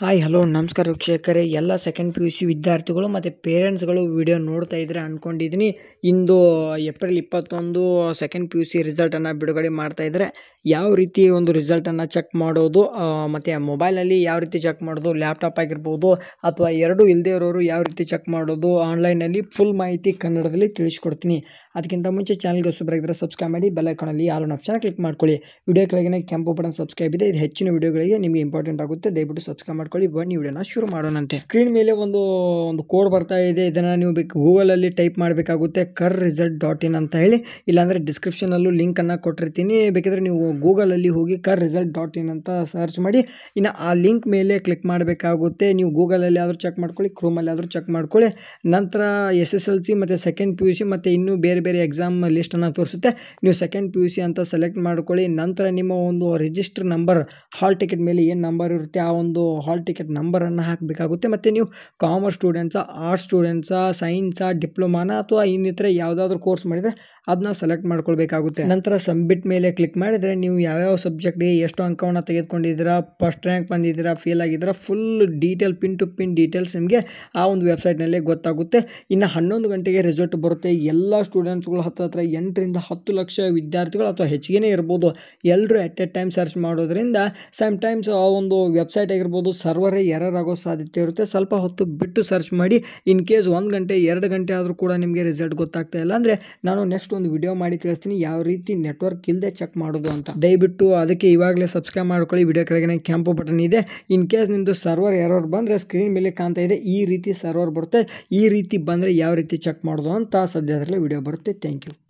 hi hello ನಮಸ್ಕಾರ ವೀಕ್ಷಕರೇ ಎಲ್ಲ ಸೆಕೆಂಡ್ ಪಿ ಯು ಸಿ ವಿದ್ಯಾರ್ಥಿಗಳು ಮತ್ತು ಪೇರೆಂಟ್ಸ್ಗಳು ವಿಡಿಯೋ ನೋಡ್ತಾ ಇದ್ದರೆ ಅಂದ್ಕೊಂಡಿದ್ದೀನಿ ಇಂದು ಏಪ್ರಿಲ್ ಇಪ್ಪತ್ತೊಂದು ಸೆಕೆಂಡ್ ಪಿ ಯು ಸಿ ರಿಸಲ್ಟನ್ನು ಬಿಡುಗಡೆ ಮಾಡ್ತಾಯಿದ್ರೆ ಯಾವ ರೀತಿ ಒಂದು ರಿಸಲ್ಟನ್ನು ಚೆಕ್ ಮಾಡೋದು ಮತ್ತು ಮೊಬೈಲಲ್ಲಿ ಯಾವ ರೀತಿ ಚೆಕ್ ಮಾಡೋದು ಲ್ಯಾಪ್ಟಾಪ್ ಆಗಿರ್ಬೋದು ಅಥವಾ ಎರಡು ಇಲ್ಲದೇ ಇರೋರು ಯಾವ ರೀತಿ ಚೆಕ್ ಮಾಡೋದು ಆನ್ಲೈನಲ್ಲಿ ಫುಲ್ ಮಾಹಿತಿ ಕನ್ನಡದಲ್ಲಿ ತಿಳಿಸ್ಕೊಡ್ತೀನಿ ಅದಕ್ಕಿಂತ ಮುಂಚೆ ಚಾನಲ್ಗೆ ಹೊಸಬರಾಗಿದ್ದರೆ ಸಬ್ಸ್ಕ್ರೈಬ್ ಮಾಡಿ ಬೆಲೈಕನಲ್ಲಿ ಆಲ್ ಆಪ್ಷನ್ ಕ್ಲಿಕ್ ಮಾಡ್ಕೊಳ್ಳಿ ವಿಡಿಯೋ ಕೆಳಗಿನ ಕೆಂಪು ಬಟನ್ ಸಬ್ಸ್ಕ್ರೈಬ್ ಇದೆ ಇದು ಹೆಚ್ಚಿನ ವಿಡಿಯೋಗಳಿಗೆ ನಿಮಗೆ ಇಂಪಾರ್ಟೆಂಟ್ ಆಗುತ್ತೆ ದಯವಿಟ್ಟು ಸಬ್ಸ್ಕ್ರೈಬ್ ಮಾಡ್ಕೊಳ್ಳಿ ಬನ್ನಿ ವಿಡಿಯೋನ ಶುರು ಮಾಡೋಣಂತೆ ಸ್ಕ್ರೀನ್ ಮೇಲೆ ಒಂದು ಒಂದು ಕೋಡ್ ಬರ್ತಾ ಇದೆ ಇದನ್ನು ನೀವು ಬೇಕು ಗೂಗಲಲ್ಲಿ ಟೈಪ್ ಮಾಡಬೇಕಾಗುತ್ತೆ ಕರ್ ರಿಸಲ್ಟ್ ಡಾಟ್ ಇನ್ ಅಂತ ಹೇಳಿ ಇಲ್ಲಾಂದರೆ ಡಿಸ್ಕ್ರಿಪ್ಷನಲ್ಲೂ ಲಿಂಕನ್ನು ಕೊಟ್ಟಿರ್ತೀನಿ ಬೇಕಿದ್ರೆ ನೀವು ಗೂಗಲಲ್ಲಿ ಹೋಗಿ ಕರ್ ರಿಸಲ್ಟ್ ಡಾಟ್ ಇನ್ ಅಂತ ಸರ್ಚ್ ಮಾಡಿ ಇನ್ನು ಆ ಲಿಂಕ್ ಮೇಲೆ ಕ್ಲಿಕ್ ಮಾಡಬೇಕಾಗುತ್ತೆ ನೀವು ಗೂಗಲಲ್ಲಿ ಆದರೂ ಚೆಕ್ ಮಾಡ್ಕೊಳ್ಳಿ ಕ್ರೋಮಲ್ಲಿ ಆದರೂ ಚೆಕ್ ಮಾಡ್ಕೊಳ್ಳಿ ನಂತರ ಎಸ್ ಎಸ್ ಎಲ್ ಸಿ ಮತ್ತು ಸೆಕೆಂಡ್ ಪಿ ಯು ಸಿ ಮತ್ತು ಇನ್ನೂ ಬೇರೆ ಬೇರೆ ಎಕ್ಸಾಮ್ ಲಿಸ್ಟನ್ನು ತೋರಿಸುತ್ತೆ ನೀವು ಸೆಕೆಂಡ್ ಪಿ ಯು ಸಿ ಅಂತ ಸೆಲೆಕ್ಟ್ ಮಾಡ್ಕೊಳ್ಳಿ ನಂತರ ನಿಮ್ಮ ಒಂದು ರಿಜಿಸ್ಟರ್ ನಂಬರ್ ಹಾಲ್ ಟಿಕೆಟ್ ಮೇಲೆ ಏನು ನಂಬರ್ ಇರುತ್ತೆ ಆ ಒಂದು ಹಾಲ್ ಹಾಲ್ ಟಿಕೆಟ್ ನಂಬರನ್ನು ಹಾಕಬೇಕಾಗುತ್ತೆ ಮತ್ತು ನೀವು ಕಾಮರ್ಸ್ ಸ್ಟೂಡೆಂಟ್ಸ ಆರ್ಟ್ಸ್ ಸ್ಟೂಡೆಂಟ್ಸ ಸೈನ್ಸಾ ಡಿಪ್ಲೊಮಾನ ಅಥವಾ ಇನ್ನಿತರ ಯಾವುದಾದ್ರೂ ಕೋರ್ಸ್ ಮಾಡಿದರೆ ಅದನ್ನ ಸೆಲೆಕ್ಟ್ ಮಾಡ್ಕೊಳ್ಬೇಕಾಗುತ್ತೆ ನಂತರ ಸಬ್ಮಿಟ್ ಮೇಲೆ ಕ್ಲಿಕ್ ಮಾಡಿದರೆ ನೀವು ಯಾವ್ಯಾವ ಸಬ್ಜೆಕ್ಟ್ಗೆ ಎಷ್ಟು ಅಂಕವನ್ನು ತೆಗೆದುಕೊಂಡಿದ್ದೀರಾ ಫಸ್ಟ್ ರ್ಯಾಂಕ್ ಬಂದಿದ್ದೀರಾ ಫೇಲ್ ಆಗಿದ್ದೀರಾ full detail pin to pin details ನಿಮಗೆ ಆ ಒಂದು ವೆಬ್ಸೈಟ್ನಲ್ಲೇ ಗೊತ್ತಾಗುತ್ತೆ ಇನ್ನು ಹನ್ನೊಂದು ಗಂಟೆಗೆ ರಿಸಲ್ಟ್ ಬರುತ್ತೆ ಎಲ್ಲ ಸ್ಟೂಡೆಂಟ್ಸ್ಗಳು ಹತ್ತಿರ ಹತ್ರ ಎಂಟರಿಂದ ಹತ್ತು ಲಕ್ಷ ವಿದ್ಯಾರ್ಥಿಗಳು ಅಥವಾ ಹೆಚ್ಚಿಗೆನೇ ಇರ್ಬೋದು ಎಲ್ಲರೂ ಅಟ್ ಎ ಟೈಮ್ ಸರ್ಚ್ ಮಾಡೋದ್ರಿಂದ ಸಮ್ ಟೈಮ್ಸ್ ಆ ಒಂದು ವೆಬ್ಸೈಟ್ ಆಗಿರ್ಬೋದು ಸರ್ವರೇ ಎರರ್ ಆಗೋ ಸಾಧ್ಯತೆ ಇರುತ್ತೆ ಸ್ವಲ್ಪ ಹೊತ್ತು ಬಿಟ್ಟು ಸರ್ಚ್ ಮಾಡಿ ಇನ್ ಕೇಸ್ ಒಂದು ಗಂಟೆ ಎರಡು ಗಂಟೆ ಆದರೂ ಕೂಡ ನಿಮಗೆ ರಿಸಲ್ಟ್ ಗೊತ್ತಾಗ್ತಾ ಇಲ್ಲ ಅಂದರೆ ನಾನು ನೆಕ್ಸ್ಟ್ ಒಂದು ವಿಡಿಯೋ ಮಾಡಿ ತಿಳಿಸ್ತೀನಿ ಯಾವ ರೀತಿ ನೆಟ್ವರ್ಕ್ ಇಲ್ಲದೆ ಚೆಕ್ ಮಾಡೋದು ಅಂತ ದಯವಿಟ್ಟು ಅದಕ್ಕೆ ಇವಾಗಲೇ ಸಬ್ಸ್ಕ್ರೈಬ್ ಮಾಡ್ಕೊಳ್ಳಿ ವಿಡಿಯೋ ಕೆಳಗಿನ ಕೆಂಪು ಬಟನ್ ಇದೆ ಇನ್ ಕೇಸ್ ನಿಮ್ಮದು ಸರ್ವರ್ ಎರರ್ ಬಂದರೆ ಸ್ಕ್ರೀನ್ ಮೇಲೆ ಕಾಣ್ತಾ ಇದೆ ಈ ರೀತಿ ಸರ್ವರ್ ಬರುತ್ತೆ ಈ ರೀತಿ ಬಂದರೆ ಯಾವ ರೀತಿ ಚೆಕ್ ಮಾಡೋದು ಅಂತ ಸದ್ಯದಲ್ಲೇ ವಿಡಿಯೋ ಬರುತ್ತೆ ಥ್ಯಾಂಕ್ ಯು